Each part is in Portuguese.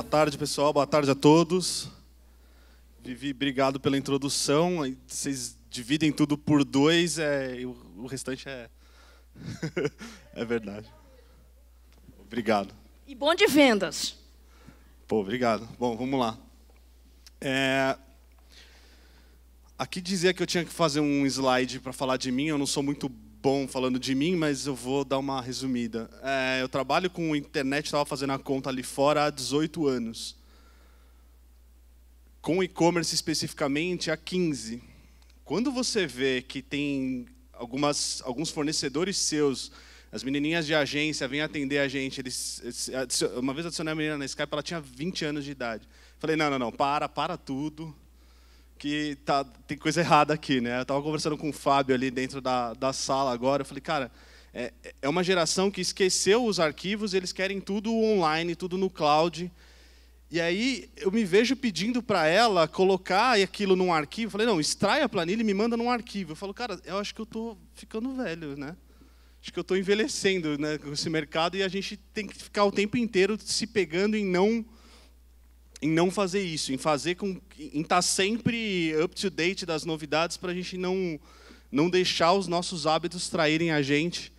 Boa tarde, pessoal. Boa tarde a todos. Vivi, obrigado pela introdução. Vocês dividem tudo por dois, é, o restante é. é verdade. Obrigado. E bom de vendas. Pô, obrigado. Bom, vamos lá. É... Aqui dizia que eu tinha que fazer um slide para falar de mim, eu não sou muito bom falando de mim, mas eu vou dar uma resumida. É, eu trabalho com internet, estava fazendo a conta ali fora há 18 anos. Com e-commerce especificamente, há 15. Quando você vê que tem algumas, alguns fornecedores seus, as menininhas de agência vêm atender a gente, eles, uma vez adicionei a menina na Skype, ela tinha 20 anos de idade. Falei, não, não, não, para, para tudo que tá, tem coisa errada aqui, né? Eu estava conversando com o Fábio ali dentro da, da sala agora, eu falei, cara, é, é uma geração que esqueceu os arquivos, eles querem tudo online, tudo no cloud. E aí eu me vejo pedindo para ela colocar aquilo num arquivo. Eu falei, não, extrai a planilha e me manda num arquivo. Eu falo, cara, eu acho que eu estou ficando velho, né? Acho que eu estou envelhecendo né, com esse mercado e a gente tem que ficar o tempo inteiro se pegando em não em não fazer isso, em fazer com em estar tá sempre up to date das novidades para a gente não não deixar os nossos hábitos traírem a gente.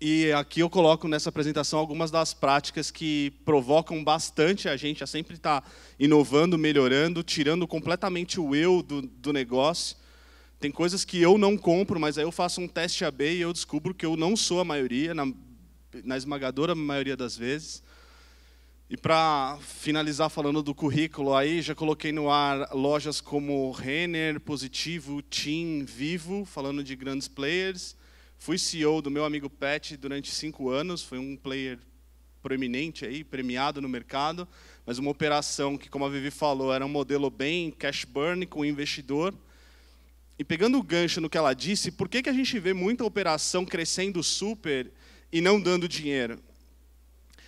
E aqui eu coloco nessa apresentação algumas das práticas que provocam bastante a gente a sempre estar tá inovando, melhorando, tirando completamente o eu do, do negócio. Tem coisas que eu não compro, mas aí eu faço um teste AB e eu descubro que eu não sou a maioria, na, na esmagadora maioria das vezes. E para finalizar falando do currículo, aí já coloquei no ar lojas como Renner, Positivo, Team, Vivo, falando de grandes players. Fui CEO do meu amigo Pet durante cinco anos, foi um player proeminente aí, premiado no mercado, mas uma operação que, como a Vivi falou, era um modelo bem cash burn com investidor. E pegando o gancho no que ela disse, por que, que a gente vê muita operação crescendo super e não dando dinheiro?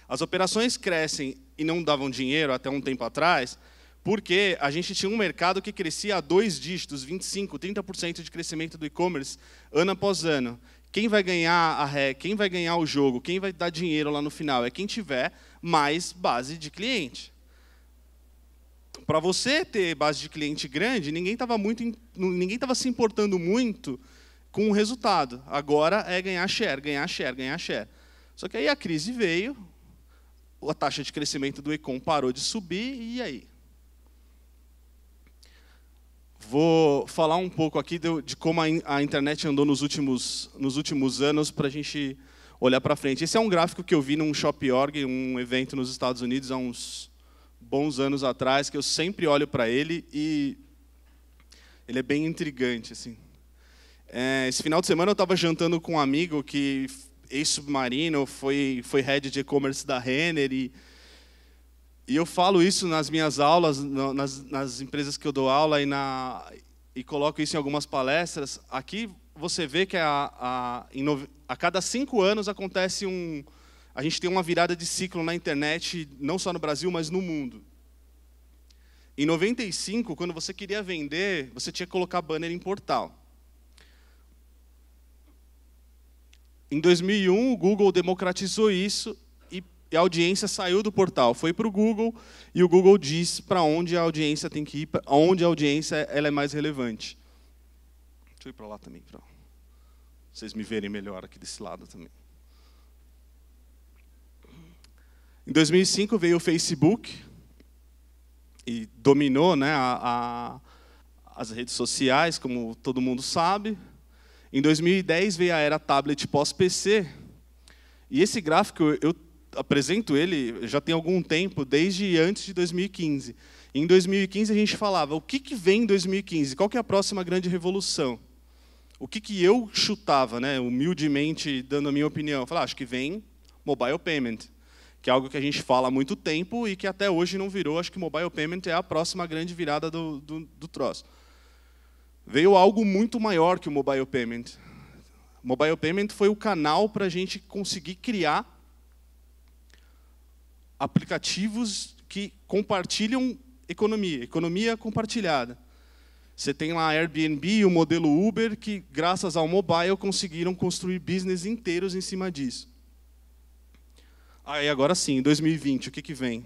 As operações crescem e não davam dinheiro até um tempo atrás, porque a gente tinha um mercado que crescia a dois dígitos, 25, 30% de crescimento do e-commerce ano após ano. Quem vai ganhar a ré, quem vai ganhar o jogo, quem vai dar dinheiro lá no final é quem tiver mais base de cliente. Para você ter base de cliente grande, ninguém estava se importando muito com o resultado. Agora é ganhar share, ganhar share, ganhar share. Só que aí a crise veio, a taxa de crescimento do Econ parou de subir, e aí? Vou falar um pouco aqui de, de como a, a, internet andou nos últimos, nos últimos anos para a gente olhar para frente. Esse é um gráfico que eu vi num Shop.org, um evento nos Estados Unidos há uns bons anos atrás, que eu sempre olho para ele e ele é bem intrigante. assim. É, esse final de semana eu estava jantando com um amigo que ex-submarino, foi, foi head de e-commerce da Renner. E, e eu falo isso nas minhas aulas, nas, nas empresas que eu dou aula e, na, e coloco isso em algumas palestras. Aqui você vê que a, a, a cada cinco anos acontece um. A gente tem uma virada de ciclo na internet, não só no Brasil, mas no mundo. Em 95, quando você queria vender, você tinha que colocar banner em portal. Em 2001, o Google democratizou isso e a audiência saiu do portal, foi para o Google e o Google diz para onde a audiência tem que ir, onde a audiência ela é mais relevante. Deixa eu ir para lá também, para vocês me verem melhor aqui desse lado também. Em 2005 veio o Facebook e dominou né, a, a, as redes sociais, como todo mundo sabe. Em 2010 veio a era tablet pós-PC. E esse gráfico eu apresento ele já tem algum tempo, desde antes de 2015. Em 2015 a gente falava, o que, que vem em 2015? Qual que é a próxima grande revolução? O que, que eu chutava, né, humildemente, dando a minha opinião? Eu falava, ah, acho que vem mobile payment, que é algo que a gente fala há muito tempo e que até hoje não virou. Acho que mobile payment é a próxima grande virada do, do, do troço veio algo muito maior que o mobile payment. O mobile payment foi o canal para a gente conseguir criar aplicativos que compartilham economia, economia compartilhada. Você tem lá a Airbnb e o modelo Uber, que graças ao mobile conseguiram construir business inteiros em cima disso. Aí agora sim, 2020, o que, que vem?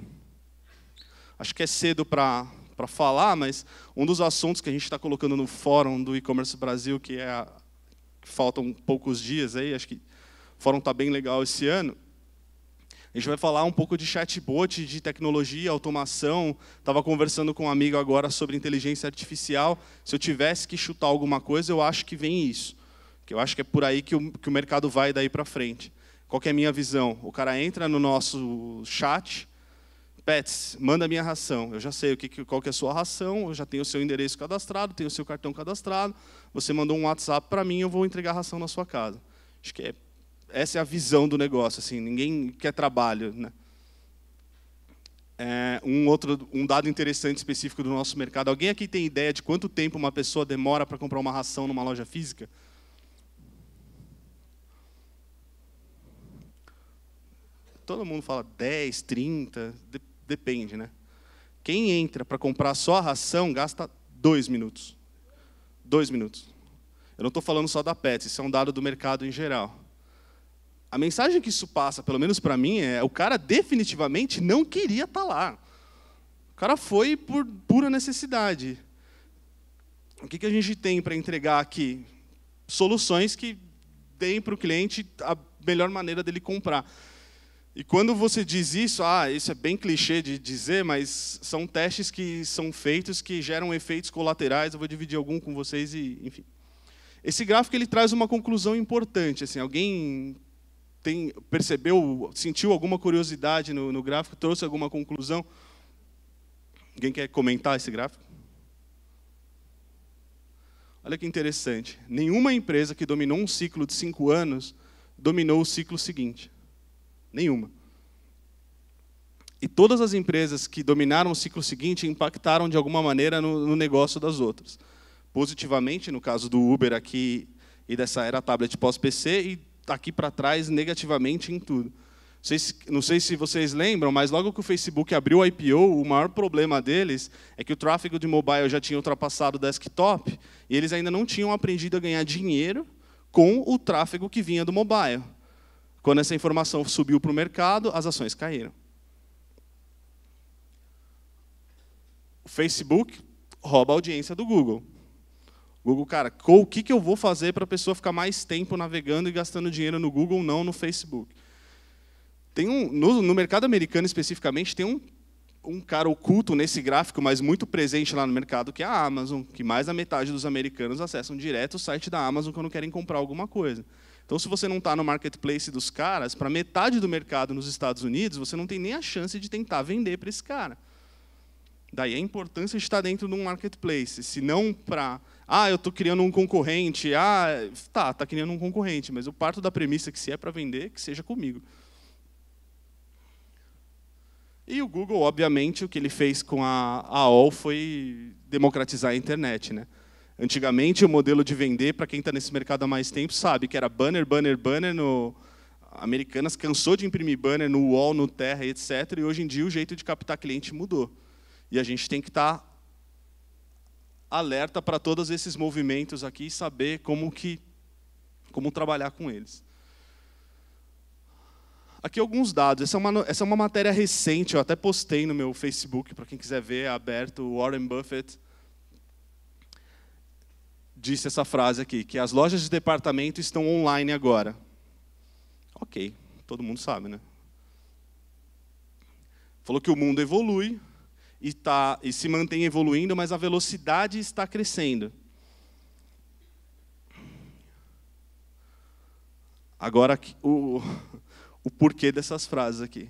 Acho que é cedo para para falar, mas um dos assuntos que a gente está colocando no fórum do e-commerce Brasil, que é a, que faltam poucos dias aí, acho que o fórum está bem legal esse ano. A gente vai falar um pouco de chatbot, de tecnologia, automação. Estava conversando com um amigo agora sobre inteligência artificial. Se eu tivesse que chutar alguma coisa, eu acho que vem isso. Que eu acho que é por aí que o, que o mercado vai daí para frente. Qual é a minha visão? O cara entra no nosso chat, Pets, manda minha ração. Eu já sei o que, qual que é a sua ração, eu já tenho o seu endereço cadastrado, tenho o seu cartão cadastrado. Você mandou um WhatsApp para mim, eu vou entregar a ração na sua casa. Acho que é, essa é a visão do negócio. Assim, ninguém quer trabalho. Né? É, um outro, um dado interessante específico do nosso mercado. Alguém aqui tem ideia de quanto tempo uma pessoa demora para comprar uma ração numa loja física? Todo mundo fala 10, 30, Depende, né? Quem entra para comprar só a ração gasta dois minutos. Dois minutos. Eu não estou falando só da PET, isso é um dado do mercado em geral. A mensagem que isso passa, pelo menos para mim, é o cara definitivamente não queria estar tá lá. O cara foi por pura necessidade. O que, que a gente tem para entregar aqui? Soluções que deem para o cliente a melhor maneira dele comprar. E quando você diz isso, ah, isso é bem clichê de dizer, mas são testes que são feitos que geram efeitos colaterais. Eu vou dividir algum com vocês e, enfim. Esse gráfico ele traz uma conclusão importante. Assim, alguém tem, percebeu, sentiu alguma curiosidade no, no gráfico, trouxe alguma conclusão? Alguém quer comentar esse gráfico? Olha que interessante. Nenhuma empresa que dominou um ciclo de cinco anos dominou o ciclo seguinte. Nenhuma. E todas as empresas que dominaram o ciclo seguinte impactaram de alguma maneira no, no negócio das outras. Positivamente, no caso do Uber aqui e dessa era tablet pós-PC, e aqui para trás, negativamente em tudo. não sei se vocês lembram, mas logo que o Facebook abriu o IPO, o maior problema deles é que o tráfego de mobile já tinha ultrapassado o desktop e eles ainda não tinham aprendido a ganhar dinheiro com o tráfego que vinha do mobile. Quando essa informação subiu para o mercado, as ações caíram. O Facebook rouba a audiência do Google. Google, cara, o que, que eu vou fazer para a pessoa ficar mais tempo navegando e gastando dinheiro no Google, não no Facebook? Tem um, no, no mercado americano especificamente, tem um, um cara oculto nesse gráfico, mas muito presente lá no mercado, que é a Amazon, que mais da metade dos americanos acessam direto o site da Amazon quando querem comprar alguma coisa. Então, se você não está no marketplace dos caras, para metade do mercado nos Estados Unidos, você não tem nem a chance de tentar vender para esse cara. Daí a importância de estar dentro de um marketplace, se não para, ah, eu estou criando um concorrente, ah, tá, está criando um concorrente, mas eu parto da premissa que se é para vender, que seja comigo. E o Google, obviamente, o que ele fez com a AOL foi democratizar a internet. Né? Antigamente, o modelo de vender, para quem está nesse mercado há mais tempo, sabe que era banner, banner, banner no. Americanas cansou de imprimir banner no UOL, no Terra, etc. E hoje em dia o jeito de captar cliente mudou. E a gente tem que estar tá alerta para todos esses movimentos aqui e saber como que como trabalhar com eles. Aqui alguns dados. Essa é uma, essa é uma matéria recente, eu até postei no meu Facebook, para quem quiser ver, é aberto. Warren Buffett disse essa frase aqui, que as lojas de departamento estão online agora. Ok, todo mundo sabe, né? Falou que o mundo evolui e, tá, e se mantém evoluindo, mas a velocidade está crescendo. Agora, o, o porquê dessas frases aqui.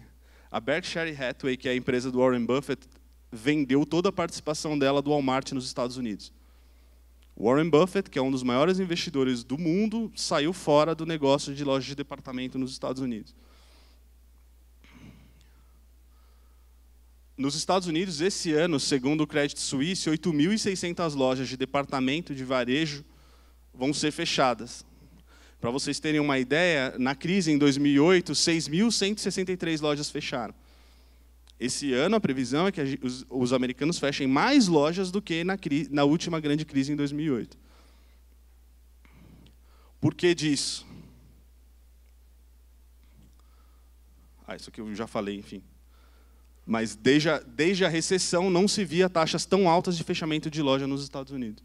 A Berkshire Hathaway, que é a empresa do Warren Buffett, vendeu toda a participação dela do Walmart nos Estados Unidos. Warren Buffett, que é um dos maiores investidores do mundo, saiu fora do negócio de loja de departamento nos Estados Unidos. Nos Estados Unidos, esse ano, segundo o Credit Suisse, 8.600 lojas de departamento de varejo vão ser fechadas. Para vocês terem uma ideia, na crise em 2008, 6.163 lojas fecharam. Esse ano, a previsão é que os, os americanos fechem mais lojas do que na, na última grande crise em 2008. Por que disso? Ah, isso aqui eu já falei, enfim. Mas desde a, desde a recessão não se via taxas tão altas de fechamento de loja nos Estados Unidos.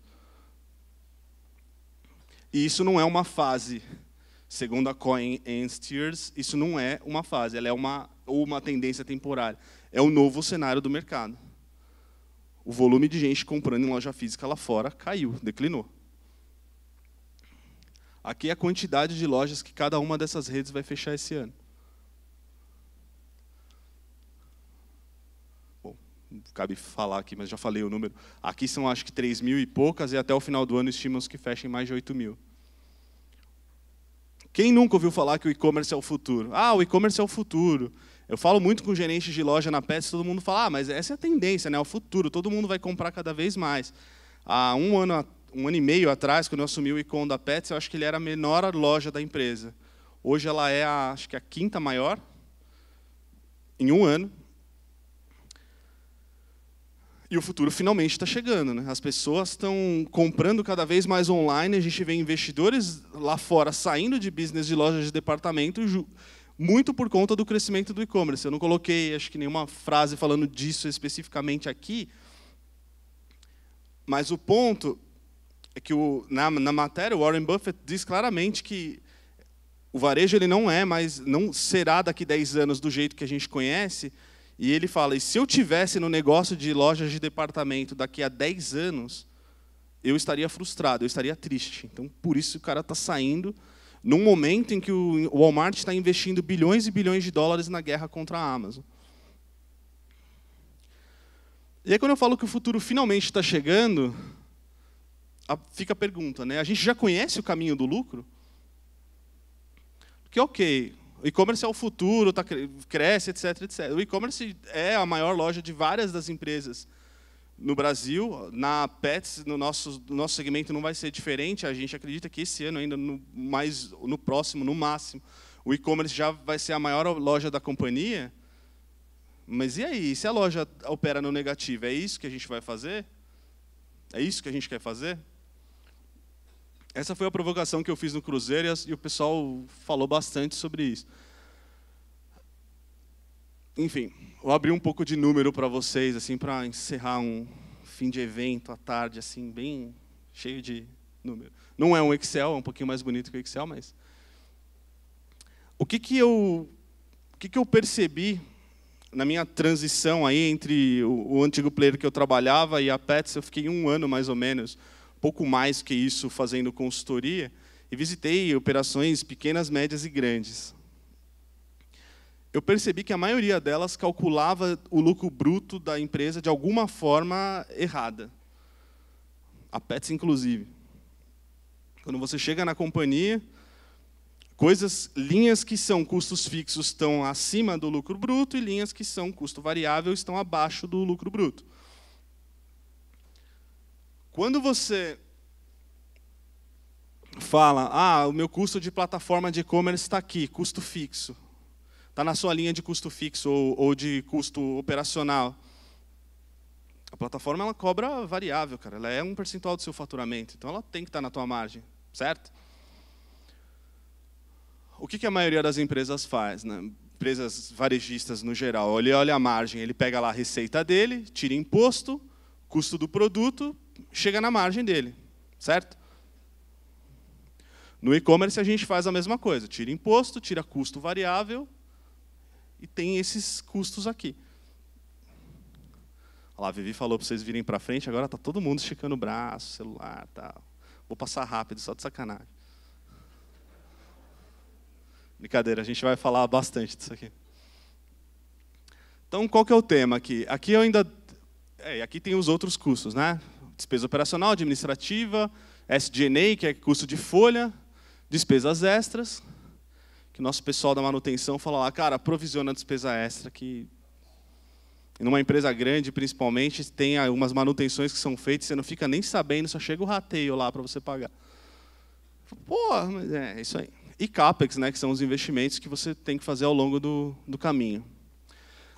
E isso não é uma fase. Segundo a Coin and Steers, isso não é uma fase, ela é uma, uma tendência temporária é o novo cenário do mercado. O volume de gente comprando em loja física lá fora caiu, declinou. Aqui é a quantidade de lojas que cada uma dessas redes vai fechar esse ano. Bom, cabe falar aqui, mas já falei o número. Aqui são acho que 3 mil e poucas, e até o final do ano estimam-se que fechem mais de 8 mil. Quem nunca ouviu falar que o e-commerce é o futuro? Ah, o e-commerce é o futuro. Eu falo muito com gerentes de loja na Pets, todo mundo fala, ah, mas essa é a tendência, né? É o futuro, todo mundo vai comprar cada vez mais. Há um ano, um ano e meio atrás, quando eu assumi o Icon da Pets, eu acho que ele era a menor loja da empresa. Hoje ela é, a, acho que a quinta maior, em um ano. E o futuro finalmente está chegando. Né? As pessoas estão comprando cada vez mais online, a gente vê investidores lá fora saindo de business de lojas de departamento muito por conta do crescimento do e-commerce. Eu não coloquei, acho que nenhuma frase falando disso especificamente aqui, mas o ponto é que o, na, na matéria o Warren Buffett diz claramente que o varejo ele não é, mas não será daqui 10 anos do jeito que a gente conhece. E ele fala: e se eu tivesse no negócio de lojas de departamento daqui a 10 anos, eu estaria frustrado, eu estaria triste. Então, por isso o cara está saindo num momento em que o Walmart está investindo bilhões e bilhões de dólares na guerra contra a Amazon. E aí, quando eu falo que o futuro finalmente está chegando, fica a pergunta: né? a gente já conhece o caminho do lucro? Porque, ok, o e-commerce é o futuro, tá, cresce, etc. etc. O e-commerce é a maior loja de várias das empresas no Brasil, na Pets, no nosso, no nosso segmento não vai ser diferente. A gente acredita que esse ano, ainda no, mais, no próximo, no máximo, o e-commerce já vai ser a maior loja da companhia. Mas e aí? E se a loja opera no negativo, é isso que a gente vai fazer? É isso que a gente quer fazer? Essa foi a provocação que eu fiz no Cruzeiro e o pessoal falou bastante sobre isso. Enfim, vou abrir um pouco de número para vocês, assim, para encerrar um fim de evento à tarde, assim, bem cheio de número. Não é um Excel, é um pouquinho mais bonito que o Excel, mas o que que eu, o que que eu percebi na minha transição aí entre o, o antigo player que eu trabalhava e a Pets, eu fiquei um ano mais ou menos, pouco mais que isso, fazendo consultoria e visitei operações pequenas, médias e grandes eu percebi que a maioria delas calculava o lucro bruto da empresa de alguma forma errada. A Pets, inclusive. Quando você chega na companhia, coisas, linhas que são custos fixos estão acima do lucro bruto e linhas que são custo variável estão abaixo do lucro bruto. Quando você fala, ah, o meu custo de plataforma de e-commerce está aqui, custo fixo. Está na sua linha de custo fixo ou, ou de custo operacional. A plataforma ela cobra variável, cara. Ela é um percentual do seu faturamento, então ela tem que estar tá na tua margem, certo? O que, que a maioria das empresas faz, né? Empresas varejistas no geral, ele olha a margem, ele pega lá a receita dele, tira imposto, custo do produto, chega na margem dele, certo? No e-commerce a gente faz a mesma coisa, tira imposto, tira custo variável, e tem esses custos aqui. Olha lá, a Vivi falou para vocês virem para frente, agora está todo mundo esticando o braço, celular tal. Vou passar rápido, só de sacanagem. Brincadeira, a gente vai falar bastante disso aqui. Então, qual que é o tema aqui? Aqui eu ainda... É, aqui tem os outros custos, né? Despesa operacional, administrativa, SG&A, que é custo de folha, despesas extras, que o nosso pessoal da manutenção fala lá, cara, provisiona despesa extra que numa empresa grande, principalmente, tem algumas manutenções que são feitas, você não fica nem sabendo, só chega o rateio lá para você pagar. Pô, mas é, é isso aí. E CAPEX, né, que são os investimentos que você tem que fazer ao longo do, do caminho.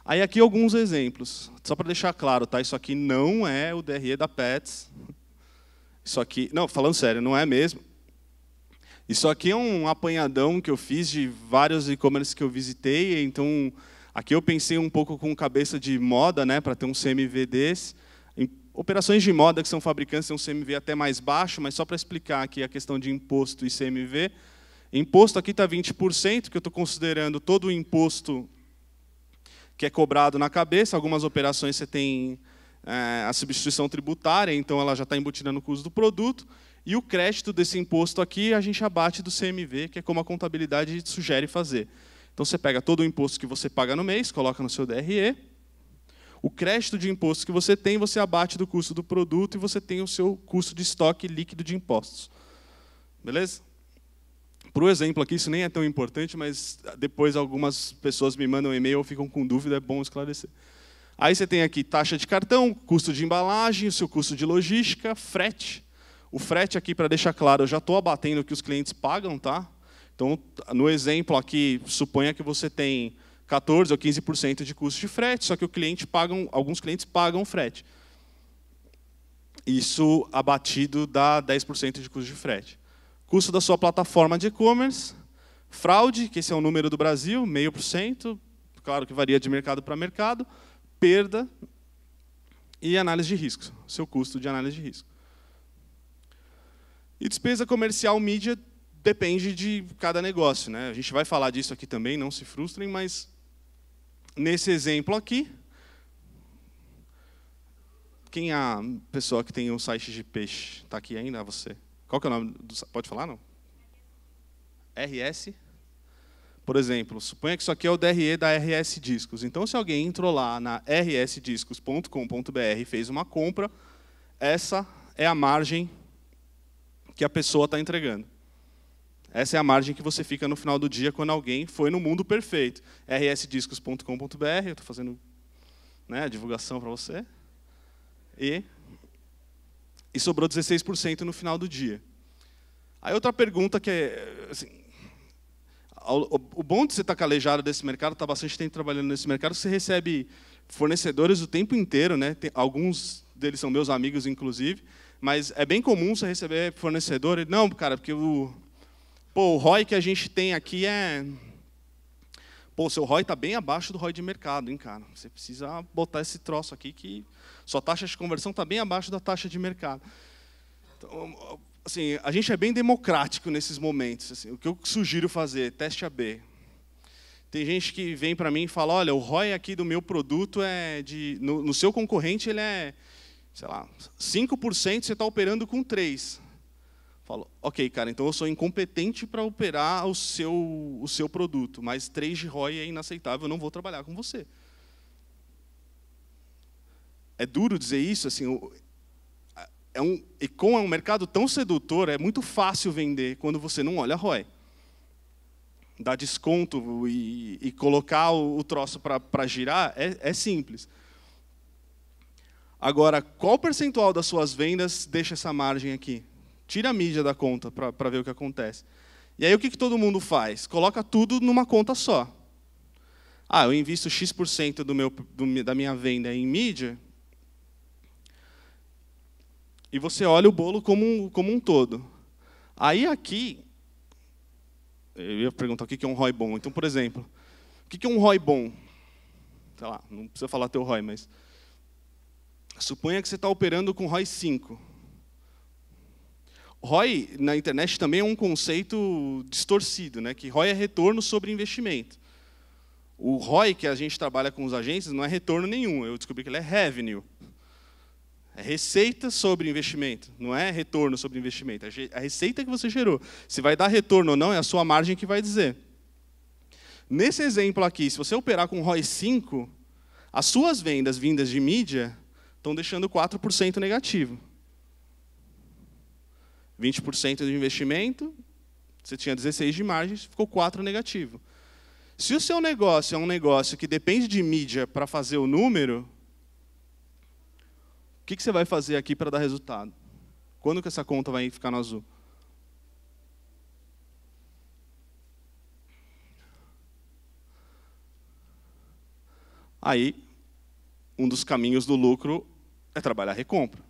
Aí aqui alguns exemplos, só para deixar claro, tá? Isso aqui não é o DRE da Pets. Isso aqui, não, falando sério, não é mesmo. Isso aqui é um apanhadão que eu fiz de vários e-commerce que eu visitei, então aqui eu pensei um pouco com cabeça de moda, né, para ter um CMV desse. Em operações de moda que são fabricantes têm um CMV até mais baixo, mas só para explicar aqui a questão de imposto e CMV. Imposto aqui está 20%, que eu estou considerando todo o imposto que é cobrado na cabeça. Algumas operações você tem é, a substituição tributária, então ela já está embutida no custo do produto. E o crédito desse imposto aqui a gente abate do CMV, que é como a contabilidade sugere fazer. Então você pega todo o imposto que você paga no mês, coloca no seu DRE, o crédito de imposto que você tem, você abate do custo do produto e você tem o seu custo de estoque líquido de impostos. Beleza? Para o exemplo aqui, isso nem é tão importante, mas depois algumas pessoas me mandam um e-mail ou ficam com dúvida, é bom esclarecer. Aí você tem aqui taxa de cartão, custo de embalagem, o seu custo de logística, frete. O frete aqui, para deixar claro, eu já estou abatendo o que os clientes pagam, tá? Então, no exemplo aqui, suponha que você tem 14 ou 15% de custo de frete, só que o cliente paga, alguns clientes pagam frete. Isso abatido dá 10% de custo de frete. Custo da sua plataforma de e-commerce, fraude, que esse é o número do Brasil, 0,5%, claro que varia de mercado para mercado, perda e análise de risco, seu custo de análise de risco. E despesa comercial mídia depende de cada negócio. Né? A gente vai falar disso aqui também, não se frustrem, mas nesse exemplo aqui, quem é a pessoa que tem um site de peixe? Está aqui ainda, você? Qual que é o nome? Do... Pode falar, não? RS? Por exemplo, suponha que isso aqui é o DRE da RS Discos. Então, se alguém entrou lá na rsdiscos.com.br e fez uma compra, essa é a margem que a pessoa está entregando. Essa é a margem que você fica no final do dia quando alguém foi no mundo perfeito. rsdiscos.com.br, eu estou fazendo né, a divulgação para você. E, e sobrou 16% no final do dia. Aí outra pergunta que é... Assim, o bom de você estar tá calejado desse mercado, estar tá bastante tempo trabalhando nesse mercado, você recebe fornecedores o tempo inteiro, né? alguns deles são meus amigos, inclusive, mas é bem comum você receber fornecedor e não, cara, porque o pô, o ROI que a gente tem aqui é pô, seu ROI está bem abaixo do ROI de mercado, hein, cara? Você precisa botar esse troço aqui que sua taxa de conversão está bem abaixo da taxa de mercado. Então, assim, a gente é bem democrático nesses momentos. Assim, o que eu sugiro fazer? Teste AB. Tem gente que vem para mim e fala, olha, o ROI aqui do meu produto é de... No, no seu concorrente ele é sei lá, 5% você está operando com 3%. Falo, ok, cara, então eu sou incompetente para operar o seu, o seu produto, mas 3 de ROI é inaceitável, eu não vou trabalhar com você. É duro dizer isso, assim, é um, e com é um mercado tão sedutor, é muito fácil vender quando você não olha ROI. Dar desconto e, e colocar o, o troço para girar é, é simples. Agora, qual percentual das suas vendas deixa essa margem aqui? Tira a mídia da conta para ver o que acontece. E aí o que, que todo mundo faz? Coloca tudo numa conta só. Ah, eu invisto X% do meu, do, da minha venda em mídia. E você olha o bolo como um, como um todo. Aí aqui, eu ia perguntar o que é um ROI bom. Então, por exemplo, o que é um ROI bom? Sei lá, não precisa falar teu ROI, mas Suponha que você está operando com ROI 5. ROI na internet também é um conceito distorcido, né? que ROI é retorno sobre investimento. O ROI que a gente trabalha com os agentes não é retorno nenhum, eu descobri que ele é revenue. É receita sobre investimento, não é retorno sobre investimento. É a é receita que você gerou. Se vai dar retorno ou não, é a sua margem que vai dizer. Nesse exemplo aqui, se você operar com ROI 5, as suas vendas vindas de mídia estão deixando 4% negativo. 20% de investimento, você tinha 16 de margem, ficou 4 negativo. Se o seu negócio é um negócio que depende de mídia para fazer o número, o que, você vai fazer aqui para dar resultado? Quando que essa conta vai ficar no azul? Aí, um dos caminhos do lucro é trabalhar a recompra.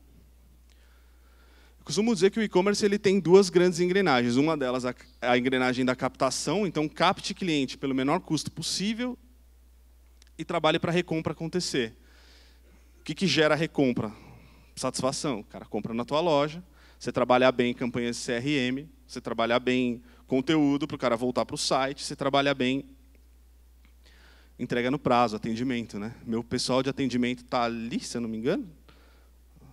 Eu costumo dizer que o e-commerce ele tem duas grandes engrenagens. Uma delas é a engrenagem da captação, então capte cliente pelo menor custo possível e trabalhe para a recompra acontecer. O que, que gera a recompra? Satisfação. O cara compra na tua loja, você trabalhar bem campanhas de CRM, você trabalhar bem conteúdo para o cara voltar para o site, você trabalha bem entrega no prazo, atendimento, né? Meu pessoal de atendimento está ali, se eu não me engano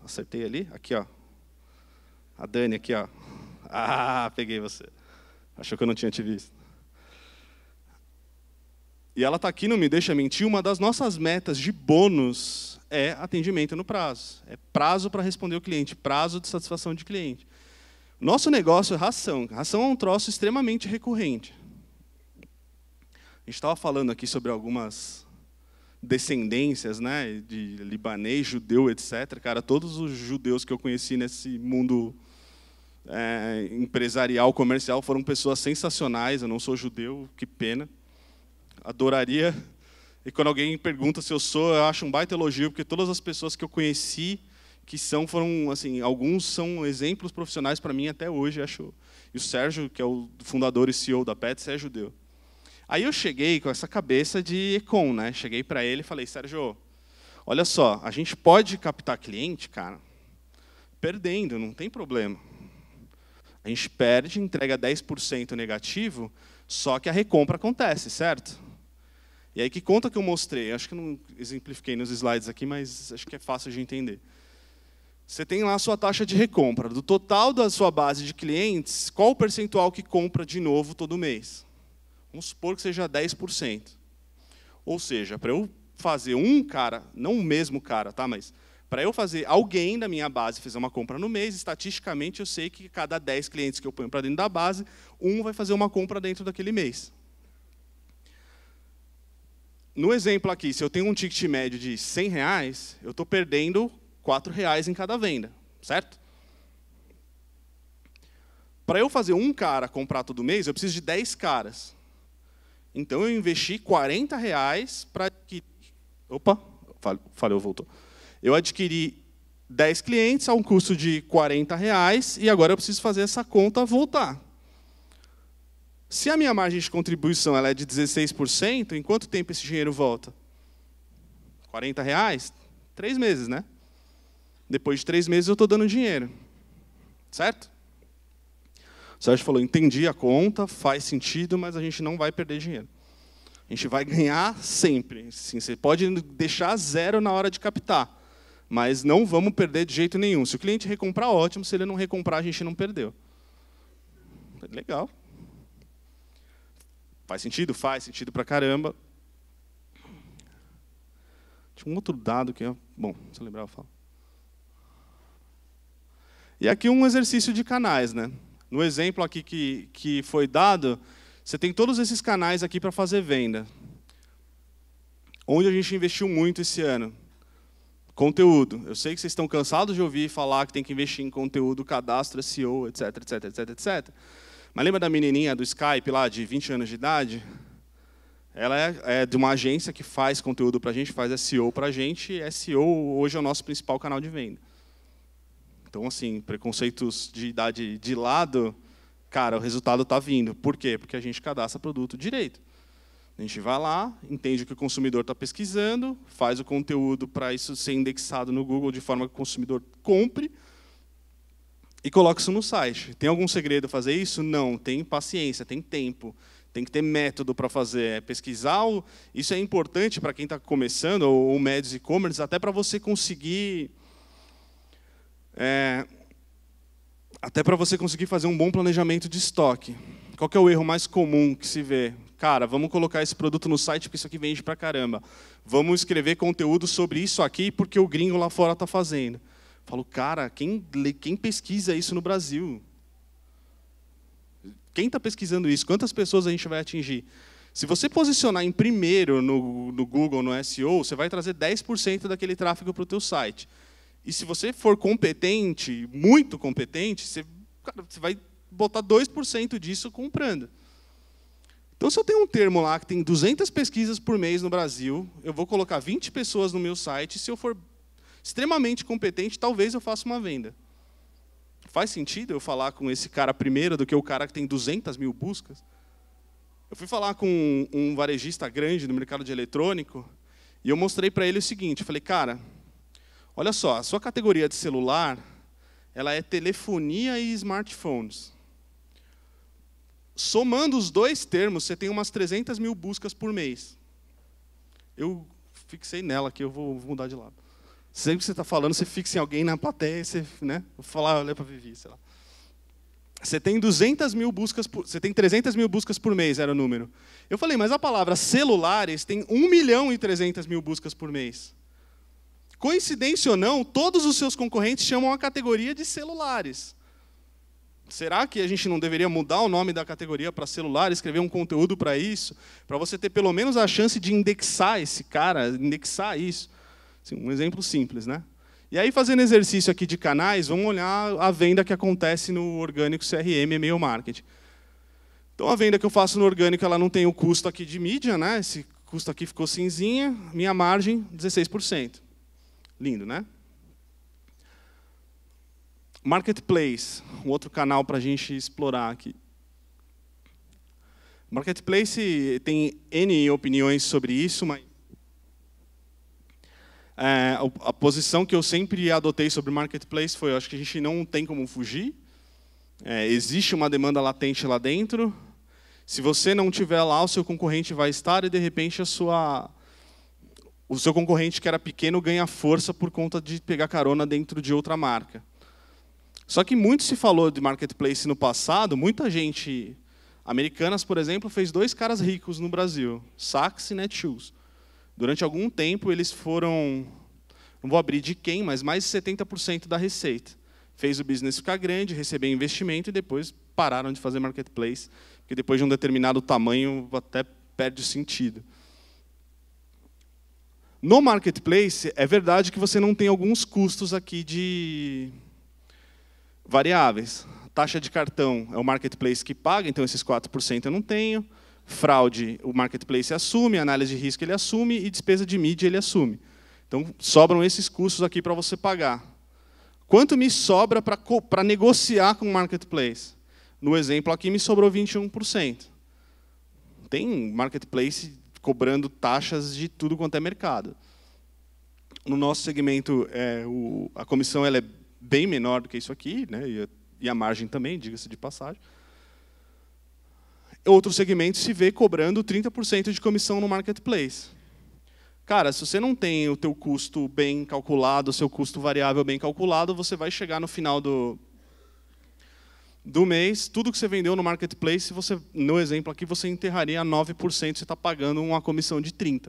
acertei ali. Aqui, ó. A Dani aqui, ó. Ah, peguei você. Achou que eu não tinha te visto. E ela está aqui, não me deixa mentir. Uma das nossas metas de bônus é atendimento no prazo. É prazo para responder o cliente, prazo de satisfação de cliente. Nosso negócio é ração. Ração é um troço extremamente recorrente. A gente estava falando aqui sobre algumas descendências, né, de libanês, judeu, etc. Cara, todos os judeus que eu conheci nesse mundo é, empresarial, comercial, foram pessoas sensacionais. Eu não sou judeu, que pena. Adoraria. E quando alguém pergunta se eu sou, eu acho um baita elogio, porque todas as pessoas que eu conheci que são foram assim, alguns são exemplos profissionais para mim até hoje, acho. E o Sérgio, que é o fundador e CEO da Pets, é judeu. Aí eu cheguei com essa cabeça de econ, né? Cheguei para ele e falei, Sérgio, olha só, a gente pode captar cliente, cara, perdendo, não tem problema. A gente perde, entrega 10% negativo, só que a recompra acontece, certo? E aí que conta que eu mostrei, acho que não exemplifiquei nos slides aqui, mas acho que é fácil de entender. Você tem lá a sua taxa de recompra. Do total da sua base de clientes, qual o percentual que compra de novo todo mês? Vamos supor que seja 10%. Ou seja, para eu fazer um cara, não o mesmo cara, tá? Mas para eu fazer alguém da minha base fazer uma compra no mês, estatisticamente eu sei que cada 10 clientes que eu ponho para dentro da base, um vai fazer uma compra dentro daquele mês. No exemplo aqui, se eu tenho um ticket médio de 100 reais, eu estou perdendo 4 reais em cada venda, certo? Para eu fazer um cara comprar todo mês, eu preciso de 10 caras. Então eu investi 40 reais para adquirir. Opa, falhou, voltou. Eu adquiri 10 clientes a um custo de 40 reais e agora eu preciso fazer essa conta voltar. Se a minha margem de contribuição ela é de 16%, em quanto tempo esse dinheiro volta? 40 reais? Três meses, né? Depois de três meses eu estou dando dinheiro. Certo? O Sérgio falou: entendi a conta, faz sentido, mas a gente não vai perder dinheiro. A gente vai ganhar sempre. Sim, você pode deixar zero na hora de captar, mas não vamos perder de jeito nenhum. Se o cliente recomprar, ótimo. Se ele não recomprar, a gente não perdeu. Legal. Faz sentido? Faz sentido pra caramba. Tinha um outro dado que é. Bom, se eu lembrar, eu falo. E aqui um exercício de canais, né? No exemplo aqui que, que foi dado, você tem todos esses canais aqui para fazer venda. Onde a gente investiu muito esse ano? Conteúdo. Eu sei que vocês estão cansados de ouvir falar que tem que investir em conteúdo, cadastro, SEO, etc, etc, etc, etc. Mas lembra da menininha do Skype lá, de 20 anos de idade? Ela é, é, de uma agência que faz conteúdo para a gente, faz SEO para a gente. E SEO hoje é o nosso principal canal de venda. Então, assim, preconceitos de idade de lado, cara, o resultado está vindo. Por quê? Porque a gente cadastra produto direito. A gente vai lá, entende o que o consumidor está pesquisando, faz o conteúdo para isso ser indexado no Google de forma que o consumidor compre e coloca isso no site. Tem algum segredo fazer isso? Não. Tem paciência, tem tempo, tem que ter método para fazer. É pesquisar, isso é importante para quem está começando, ou, ou médios e-commerce, até para você conseguir é, até para você conseguir fazer um bom planejamento de estoque. Qual é o erro mais comum que se vê? Cara, vamos colocar esse produto no site porque isso aqui vende para caramba. Vamos escrever conteúdo sobre isso aqui porque o gringo lá fora está fazendo. Falo, cara, quem, quem pesquisa isso no Brasil? Quem está pesquisando isso? Quantas pessoas a gente vai atingir? Se você posicionar em primeiro no, no Google, no SEO, você vai trazer 10% daquele tráfego para o teu site. E se você for competente, muito competente, você, cara, você vai botar 2% disso comprando. Então, se eu tenho um termo lá que tem 200 pesquisas por mês no Brasil, eu vou colocar 20 pessoas no meu site, se eu for extremamente competente, talvez eu faça uma venda. Faz sentido eu falar com esse cara primeiro do que o cara que tem 200 mil buscas? Eu fui falar com um varejista grande no mercado de eletrônico e eu mostrei para ele o seguinte: eu falei, cara, Olha só, a sua categoria de celular, ela é telefonia e smartphones. Somando os dois termos, você tem umas 300 mil buscas por mês. Eu fixei nela aqui, eu vou, vou mudar de lado. Sempre que você está falando, você fixa em alguém na plateia, você, né? Vou falar, olha para Vivi, sei lá. Você tem 200 mil buscas, por, você tem 300 mil buscas por mês, era o número. Eu falei, mas a palavra celulares tem 1 milhão e 300 mil buscas por mês. Coincidência ou não, todos os seus concorrentes chamam a categoria de celulares. Será que a gente não deveria mudar o nome da categoria para celular, escrever um conteúdo para isso, para você ter pelo menos a chance de indexar esse cara, indexar isso? Assim, um exemplo simples, né? E aí, fazendo exercício aqui de canais, vamos olhar a venda que acontece no orgânico CRM e-mail marketing. Então, a venda que eu faço no orgânico, ela não tem o custo aqui de mídia, né? Esse custo aqui ficou cinzinha, minha margem 16%. Lindo, né? Marketplace, um outro canal para a gente explorar aqui. Marketplace tem N opiniões sobre isso, mas é, a posição que eu sempre adotei sobre marketplace foi: eu acho que a gente não tem como fugir. É, existe uma demanda latente lá dentro. Se você não tiver lá, o seu concorrente vai estar e de repente a sua o seu concorrente que era pequeno ganha força por conta de pegar carona dentro de outra marca. Só que muito se falou de marketplace no passado, muita gente Americanas, por exemplo, fez dois caras ricos no Brasil, Saks e Netshoes. Durante algum tempo eles foram, não vou abrir de quem, mas mais de 70% da receita. Fez o business ficar grande, receber investimento e depois pararam de fazer marketplace, que depois de um determinado tamanho até perde o sentido. No marketplace, é verdade que você não tem alguns custos aqui de variáveis. Taxa de cartão é o marketplace que paga, então esses 4% eu não tenho. Fraude, o marketplace assume, análise de risco ele assume e despesa de mídia ele assume. Então sobram esses custos aqui para você pagar. Quanto me sobra para negociar com o marketplace? No exemplo aqui, me sobrou 21%. Tem marketplace cobrando taxas de tudo quanto é mercado. No nosso segmento, é, o, a comissão ela é bem menor do que isso aqui, né, e, a, e a margem também, diga-se de passagem. Outro segmento se vê cobrando 30% de comissão no marketplace. Cara, se você não tem o teu custo bem calculado, o seu custo variável bem calculado, você vai chegar no final do, do mês, tudo que você vendeu no marketplace, você, no exemplo aqui, você enterraria 9%, você está pagando uma comissão de 30%.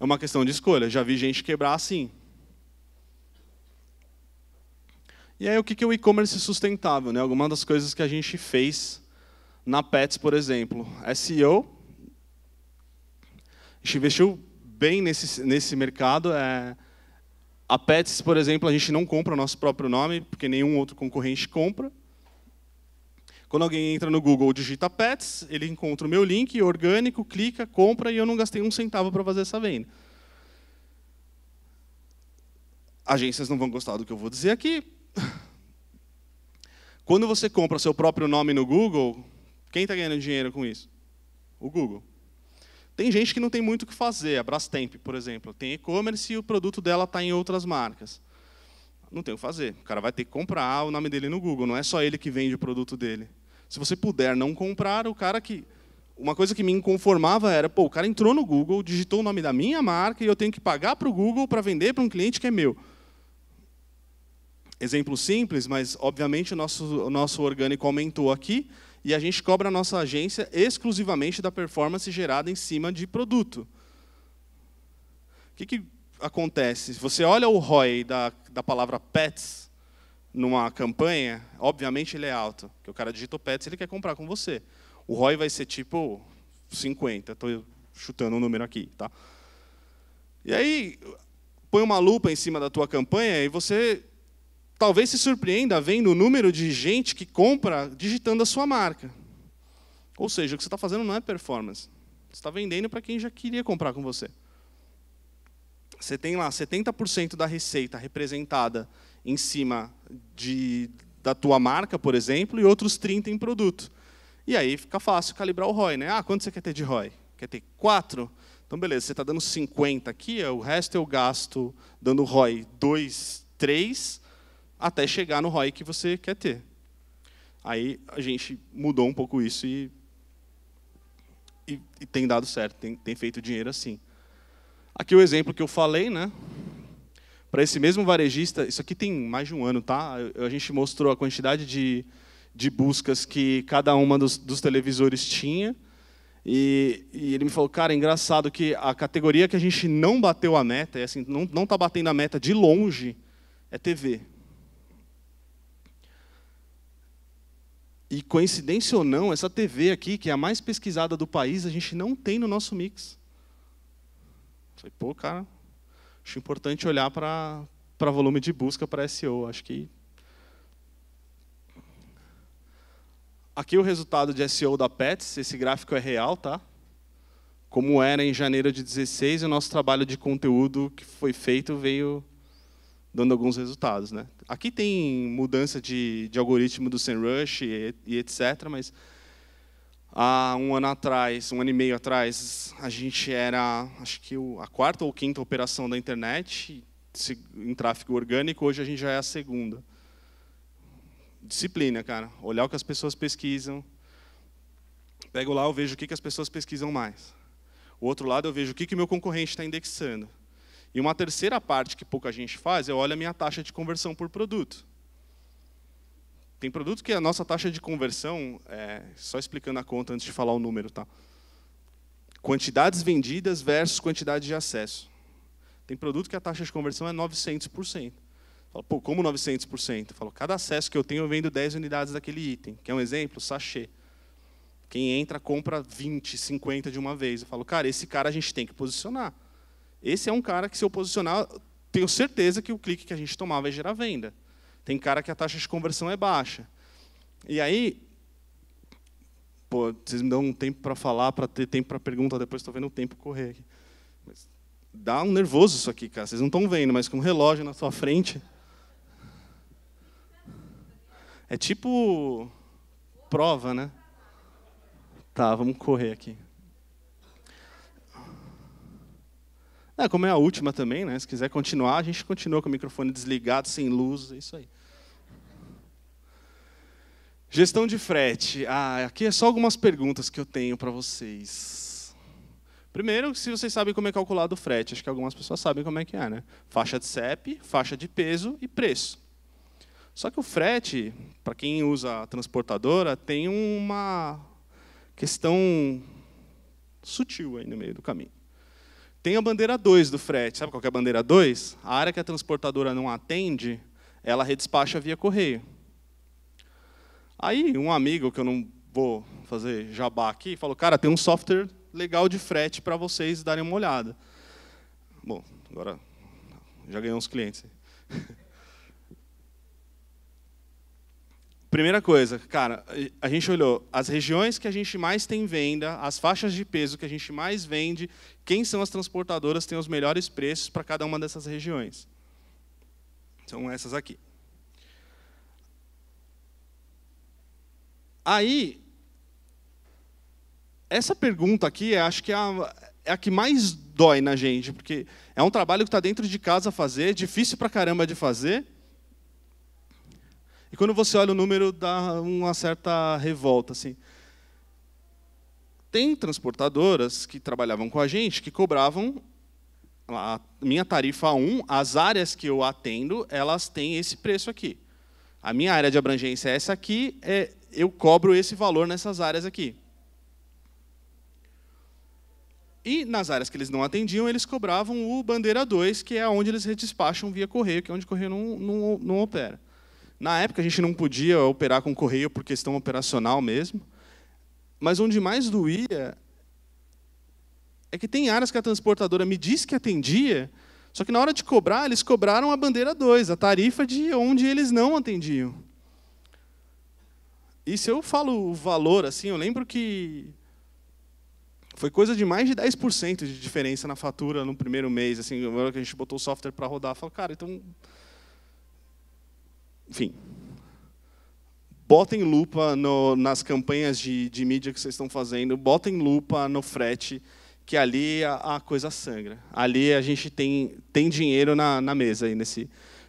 É uma questão de escolha. Já vi gente quebrar assim. E aí, o que é o e-commerce sustentável? Né? Algumas das coisas que a gente fez na Pets, por exemplo. SEO, a gente investiu bem nesse, nesse mercado. É, a Pets, por exemplo, a gente não compra o nosso próprio nome, porque nenhum outro concorrente compra. Quando alguém entra no Google e digita Pets, ele encontra o meu link orgânico, clica, compra e eu não gastei um centavo para fazer essa venda. Agências não vão gostar do que eu vou dizer aqui. Quando você compra seu próprio nome no Google, quem está ganhando dinheiro com isso? O Google. Tem gente que não tem muito o que fazer. A Brastemp, por exemplo, tem e-commerce e o produto dela está em outras marcas. Não tem o que fazer. O cara vai ter que comprar o nome dele no Google. Não é só ele que vende o produto dele. Se você puder não comprar, o cara que. Uma coisa que me inconformava era, pô, o cara entrou no Google, digitou o nome da minha marca e eu tenho que pagar para o Google para vender para um cliente que é meu. Exemplo simples, mas obviamente o nosso, o nosso orgânico aumentou aqui e a gente cobra a nossa agência exclusivamente da performance gerada em cima de produto. O que, que acontece? Você olha o ROI da, da palavra pets numa campanha, obviamente ele é alto, porque o cara digitou pets e ele quer comprar com você. O ROI vai ser tipo 50, estou chutando um número aqui. Tá? E aí, põe uma lupa em cima da tua campanha e você talvez se surpreenda vendo o número de gente que compra digitando a sua marca. Ou seja, o que você está fazendo não é performance. Você está vendendo para quem já queria comprar com você. Você tem lá 70% da receita representada em cima de, da tua marca, por exemplo, e outros 30% em produto. E aí fica fácil calibrar o ROI. Né? Ah, quanto você quer ter de ROI? Quer ter 4? Então, beleza, você está dando 50 aqui, o resto eu gasto dando ROI 2, 3 até chegar no ROI que você quer ter. Aí a gente mudou um pouco isso e, e, e tem dado certo, tem, tem feito dinheiro assim. Aqui o exemplo que eu falei, né? Para esse mesmo varejista, isso aqui tem mais de um ano, tá? A gente mostrou a quantidade de, de buscas que cada uma dos, dos televisores tinha. E, e, ele me falou, cara, é engraçado que a categoria que a gente não bateu a meta, é assim, não está batendo a meta de longe, é TV. E coincidência ou não, essa TV aqui, que é a mais pesquisada do país, a gente não tem no nosso mix. Falei, pô, cara, acho importante olhar para volume de busca, para SEO. Acho que. Aqui o resultado de SEO da Pets, esse gráfico é real, tá? Como era em janeiro de 16, o nosso trabalho de conteúdo que foi feito veio dando alguns resultados. Né? Aqui tem mudança de, de algoritmo do SEMrush e, e etc., mas há um ano atrás, um ano e meio atrás, a gente era, acho que a quarta ou quinta operação da internet em tráfego orgânico, hoje a gente já é a segunda. Disciplina, cara. Olhar o que as pessoas pesquisam. Pego lá, eu vejo o que as pessoas pesquisam mais. O outro lado, eu vejo o que o meu concorrente está indexando. E uma terceira parte que pouca gente faz é olha a minha taxa de conversão por produto. Tem produto que a nossa taxa de conversão, é, só explicando a conta antes de falar o número, tá? Quantidades vendidas versus quantidade de acesso. Tem produto que a taxa de conversão é 900%. Fala, pô, como 900%? Falo, cada acesso que eu tenho, eu vendo 10 unidades daquele item. Quer um exemplo? Sachê. Quem entra, compra 20, 50 de uma vez. Eu falo, cara, esse cara a gente tem que posicionar. Esse é um cara que, se eu posicionar, tenho certeza que o clique que a gente tomar vai gerar venda. Tem cara que a taxa de conversão é baixa. E aí, pô, vocês me dão um tempo para falar, para ter tempo para pergunta, depois estou vendo o tempo correr aqui. Mas dá um nervoso isso aqui, cara. Vocês não estão vendo, mas com um relógio na sua frente. É tipo prova, né? Tá, vamos correr aqui. É, como é a última também, né? Se quiser continuar, a gente continua com o microfone desligado, sem luz, é isso aí. Gestão de frete. Ah, aqui é só algumas perguntas que eu tenho para vocês. Primeiro, se vocês sabem como é calculado o frete, acho que algumas pessoas sabem como é que é, né? Faixa de CEP, faixa de peso e preço. Só que o frete, para quem usa a transportadora, tem uma questão sutil aí no meio do caminho. Tem a bandeira 2 do frete. Sabe qual é a bandeira 2? A área que a transportadora não atende, ela redespacha via correio. Aí um amigo, que eu não vou fazer jabá aqui, falou, cara, tem um software legal de frete para vocês darem uma olhada. Bom, agora já ganhei uns clientes. Primeira coisa, cara, a gente olhou as regiões que a gente mais tem venda, as faixas de peso que a gente mais vende, quem são as transportadoras que têm os melhores preços para cada uma dessas regiões. São essas aqui. Aí, essa pergunta aqui, acho que é a, é a que mais dói na gente, porque é um trabalho que está dentro de casa fazer, difícil para caramba de fazer e quando você olha o número, dá uma certa revolta. Assim. Tem transportadoras que trabalhavam com a gente que cobravam a minha tarifa 1, as áreas que eu atendo, elas têm esse preço aqui. A minha área de abrangência é essa aqui, é, eu cobro esse valor nessas áreas aqui. E nas áreas que eles não atendiam, eles cobravam o bandeira 2, que é onde eles despacham via correio, que é onde o correio não, não, não opera. Na época a gente não podia operar com correio por questão operacional mesmo, mas onde mais doía é que tem áreas que a transportadora me disse que atendia, só que na hora de cobrar, eles cobraram a bandeira 2, a tarifa de onde eles não atendiam. E se eu falo o valor, assim, eu lembro que foi coisa de mais de 10% de diferença na fatura no primeiro mês, assim, na hora que a gente botou o software para rodar, falo cara, então enfim. Botem lupa no, nas campanhas de, de mídia que vocês estão fazendo, botem lupa no frete, que ali a, a coisa sangra. Ali a gente tem, tem dinheiro na, na mesa, aí nesse,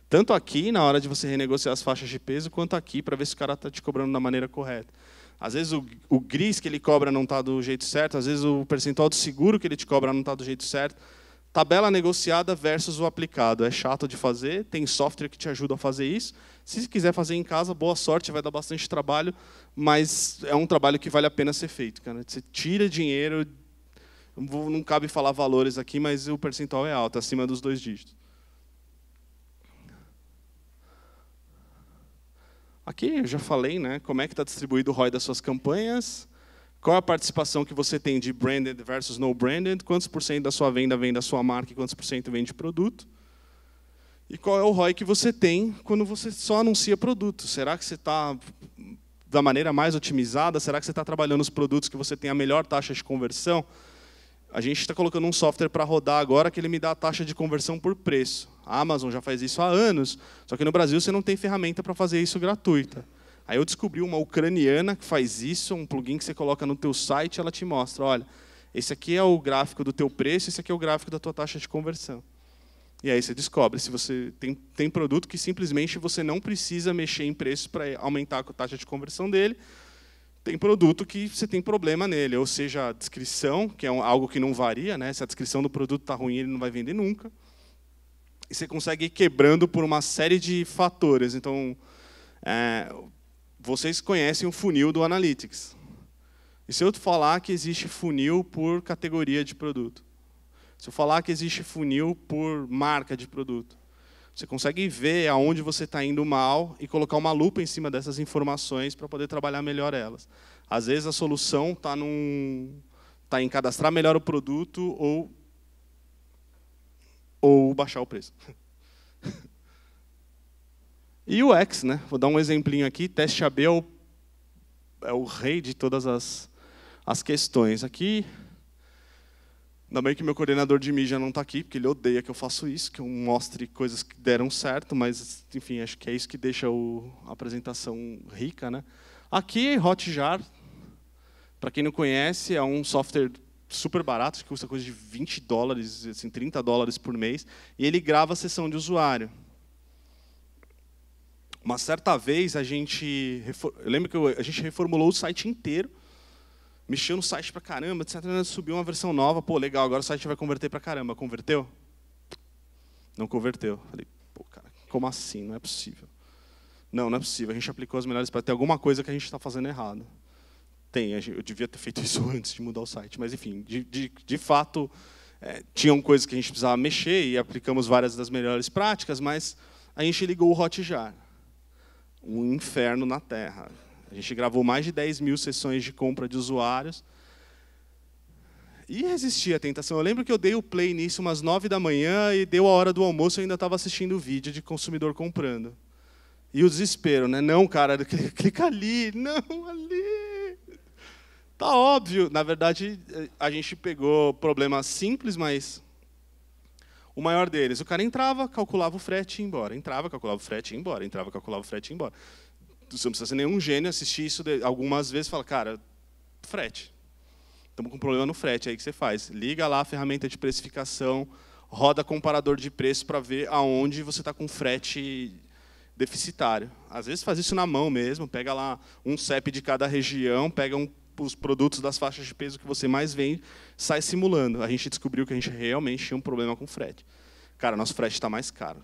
tanto aqui, na hora de você renegociar as faixas de peso, quanto aqui, para ver se o cara está te cobrando da maneira correta. Às vezes o, o gris que ele cobra não está do jeito certo, às vezes o percentual de seguro que ele te cobra não está do jeito certo. Tabela negociada versus o aplicado. É chato de fazer, tem software que te ajuda a fazer isso. Se quiser fazer em casa, boa sorte, vai dar bastante trabalho, mas é um trabalho que vale a pena ser feito. Cara. Você tira dinheiro, não cabe falar valores aqui, mas o percentual é alto, acima dos dois dígitos. Aqui eu já falei, né? Como é que está distribuído o ROI das suas campanhas. Qual é a participação que você tem de branded versus no branded? Quantos por cento da sua venda vem da sua marca e quantos por cento vem de produto? E qual é o ROI que você tem quando você só anuncia produto? Será que você está da maneira mais otimizada? Será que você está trabalhando os produtos que você tem a melhor taxa de conversão? A gente está colocando um software para rodar agora que ele me dá a taxa de conversão por preço. A Amazon já faz isso há anos, só que no Brasil você não tem ferramenta para fazer isso gratuita. Aí eu descobri uma ucraniana que faz isso, um plugin que você coloca no teu site, ela te mostra, olha, esse aqui é o gráfico do teu preço, esse aqui é o gráfico da tua taxa de conversão. E aí você descobre se você tem, tem produto que simplesmente você não precisa mexer em preço para aumentar a taxa de conversão dele. Tem produto que você tem problema nele, ou seja, a descrição, que é um, algo que não varia, né? Se a descrição do produto está ruim, ele não vai vender nunca. E você consegue ir quebrando por uma série de fatores. Então, é, vocês conhecem o funil do Analytics. E se eu falar que existe funil por categoria de produto? Se eu falar que existe funil por marca de produto? Você consegue ver aonde você está indo mal e colocar uma lupa em cima dessas informações para poder trabalhar melhor elas. Às vezes a solução está num tá em cadastrar melhor o produto ou ou baixar o preço. E o X, né? Vou dar um exemplinho aqui. Teste AB é o, é o rei de todas as, as questões. Aqui, ainda bem que meu coordenador de mídia não está aqui, porque ele odeia que eu faço isso, que eu mostre coisas que deram certo, mas, enfim, acho que é isso que deixa o, a apresentação rica, né? Aqui, Hotjar, para quem não conhece, é um software super barato, que custa coisa de 20 dólares, assim, 30 dólares por mês, e ele grava a sessão de usuário. Uma certa vez a gente. Eu lembro que a gente reformulou o site inteiro, mexeu no site pra caramba, etc. Né, subiu uma versão nova, pô, legal, agora o site vai converter pra caramba. Converteu? Não converteu. Falei, pô, cara, como assim? Não é possível. Não, não é possível. A gente aplicou as melhores para ter alguma coisa que a gente está fazendo errado. Tem, eu devia ter feito isso antes de mudar o site, mas enfim, de, de, de fato, é, tinham coisas que a gente precisava mexer e aplicamos várias das melhores práticas, mas a gente ligou o Hotjar um inferno na Terra. A gente gravou mais de 10 mil sessões de compra de usuários. E resisti à tentação. Eu lembro que eu dei o play nisso umas 9 da manhã e deu a hora do almoço e ainda estava assistindo o vídeo de consumidor comprando. E o desespero, né? Não, cara, clica ali, não, ali. Tá óbvio. Na verdade, eh, a gente pegou problemas simples, mas o maior deles, o cara entrava, calculava o frete e ia embora. Entrava, calculava o frete e ia embora. Entrava, calculava o frete e ia embora. Você não precisa ser nenhum gênio assistir isso algumas vezes e falar, cara, frete. Estamos com um problema no frete, aí que você faz. Liga lá a ferramenta de precificação, roda comparador de preço para ver aonde você está com frete deficitário. Às vezes faz isso na mão mesmo, pega lá um CEP de cada região, pega um os produtos das faixas de peso que você mais vende, sai simulando. A gente descobriu que a gente realmente tinha um problema com frete. Cara, nosso frete está mais caro.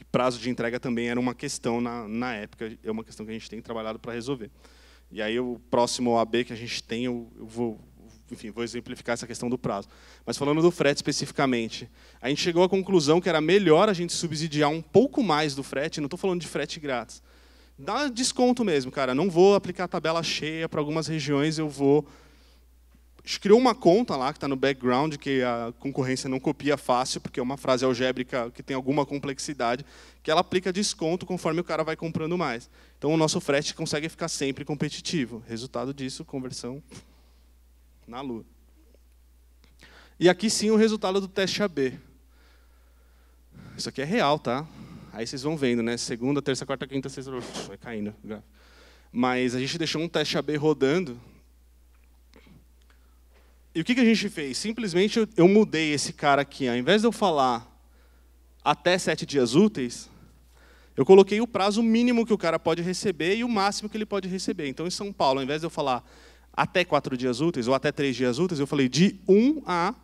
E prazo de entrega também era uma questão na, na época, é uma questão que a gente tem trabalhado para resolver. E aí o próximo AB que a gente tem, eu, eu vou enfim, vou exemplificar essa questão do prazo. Mas falando do frete especificamente, a gente chegou à conclusão que era melhor a gente subsidiar um pouco mais do frete, não estou falando de frete grátis, Dá desconto mesmo, cara. Não vou aplicar a tabela cheia para algumas regiões, eu vou. A gente criou uma conta lá que está no background, que a concorrência não copia fácil, porque é uma frase algébrica que tem alguma complexidade, que ela aplica desconto conforme o cara vai comprando mais. Então o nosso frete consegue ficar sempre competitivo. Resultado disso, conversão na lua. E aqui sim o resultado do teste AB. Isso aqui é real, tá? Aí vocês vão vendo, né? Segunda, terça, quarta, quinta, sexta, vai caindo. Mas a gente deixou um teste AB rodando. E o que, a gente fez? Simplesmente eu, eu mudei esse cara aqui. Ao invés de eu falar até sete dias úteis, eu coloquei o prazo mínimo que o cara pode receber e o máximo que ele pode receber. Então, em São Paulo, ao invés de eu falar até quatro dias úteis ou até três dias úteis, eu falei de um a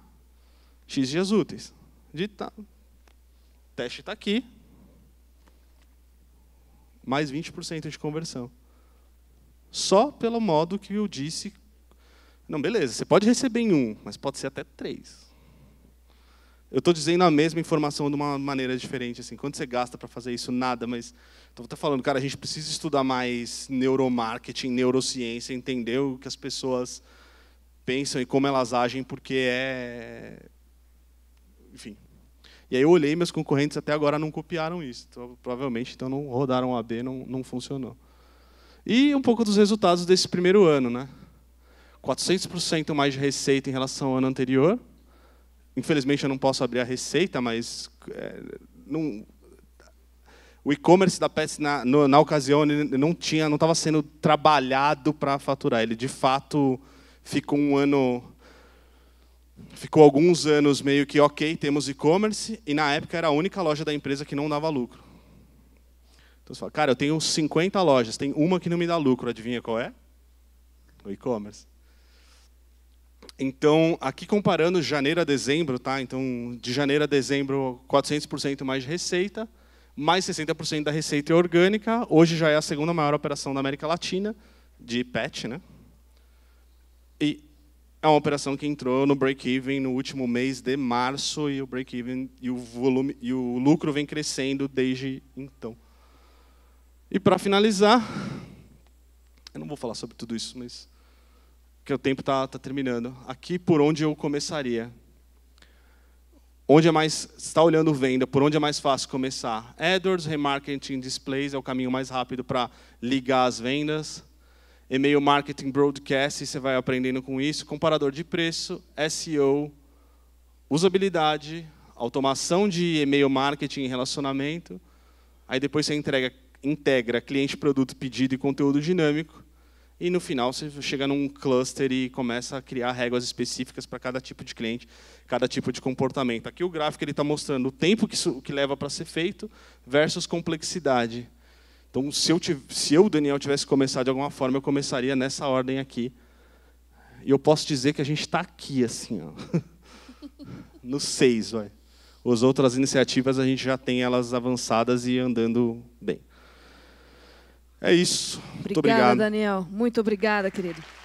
x dias úteis. De tá. O teste está aqui mais 20% de conversão. Só pelo modo que eu disse. Não, beleza, você pode receber em um, mas pode ser até três. Eu estou dizendo a mesma informação de uma maneira diferente. Assim. Quando você gasta para fazer isso, nada, mas. estou falando, cara, a gente precisa estudar mais neuromarketing, neurociência, entender o que as pessoas pensam e como elas agem, porque é. Enfim, e aí eu olhei, meus concorrentes até agora não copiaram isso. Então, provavelmente então não rodaram a AB, não, não funcionou. E um pouco dos resultados desse primeiro ano. Né? 400% mais de receita em relação ao ano anterior. Infelizmente eu não posso abrir a receita, mas é, não, o e-commerce da PES na, no, na ocasião não tinha, não estava sendo trabalhado para faturar. Ele de fato ficou um ano ficou alguns anos meio que ok, temos e-commerce, e na época era a única loja da empresa que não dava lucro. Então você fala, cara, eu tenho 50 lojas, tem uma que não me dá lucro, adivinha qual é? O e-commerce. Então, aqui comparando janeiro a dezembro, tá? Então, de janeiro a dezembro, 400% mais de receita, mais 60% da receita é orgânica. Hoje já é a segunda maior operação da América Latina de pet, né? E é uma operação que entrou no break-even no último mês de março e o break-even e o volume e o lucro vem crescendo desde então. E para finalizar, eu não vou falar sobre tudo isso, mas que o tempo está tá terminando. Aqui por onde eu começaria? Onde é mais está olhando venda? Por onde é mais fácil começar? AdWords, remarketing, displays é o caminho mais rápido para ligar as vendas e-mail marketing broadcast, você vai aprendendo com isso, comparador de preço, SEO, usabilidade, automação de e-mail marketing e relacionamento. Aí depois você entrega, integra cliente, produto, pedido e conteúdo dinâmico. E no final você chega num cluster e começa a criar regras específicas para cada tipo de cliente, cada tipo de comportamento. Aqui o gráfico ele está mostrando o tempo que, isso, que leva para ser feito versus complexidade. Então, se eu, se eu, Daniel, tivesse começado de alguma forma, eu começaria nessa ordem aqui. E eu posso dizer que a gente está aqui, assim, ó. no seis, vai. As outras iniciativas a gente já tem elas avançadas e andando bem. É isso. Obrigada, Muito obrigado. Daniel. Muito obrigada, querido.